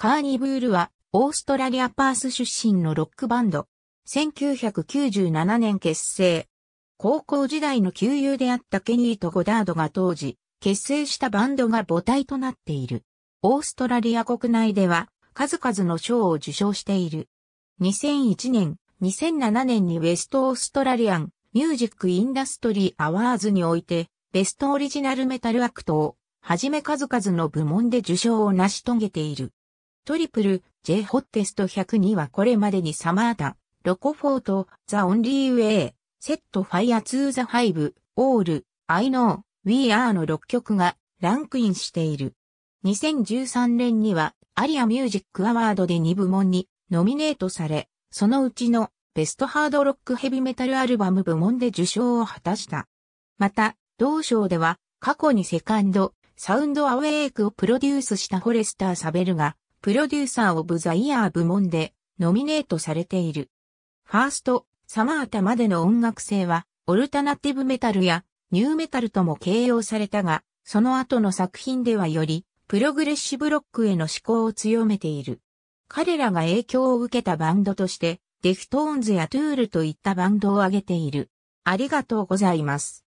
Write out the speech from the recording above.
カーニブールは、オーストラリアパース出身のロックバンド。1997年結成。高校時代の旧友であったケニーとゴダードが当時、結成したバンドが母体となっている。オーストラリア国内では、数々の賞を受賞している。2001年、2007年にウェストオーストラリアンミュージックインダストリーアワーズにおいて、ベストオリジナルメタルアクトを、はじめ数々の部門で受賞を成し遂げている。トリプル J ホッテスト102はこれまでにサマータ、ロコフォート、ザ・オンリー・ウェイ、セット・ファイア・ー・ザ・ファイブ、オール、アイ・ノー、ウィー・アーの6曲がランクインしている。2013年にはアリア・ミュージック・アワードで2部門にノミネートされ、そのうちのベストハードロックヘビメタルアルバム部門で受賞を果たした。また、同賞では過去にセカンド、サウンドアウェイクをプロデュースしたフォレスター・サベルがプロデューサーオブザイヤー部門でノミネートされている。ファースト、サマータまでの音楽性は、オルタナティブメタルやニューメタルとも形容されたが、その後の作品ではより、プログレッシブロックへの思考を強めている。彼らが影響を受けたバンドとして、デフトーンズやトゥールといったバンドを挙げている。ありがとうございます。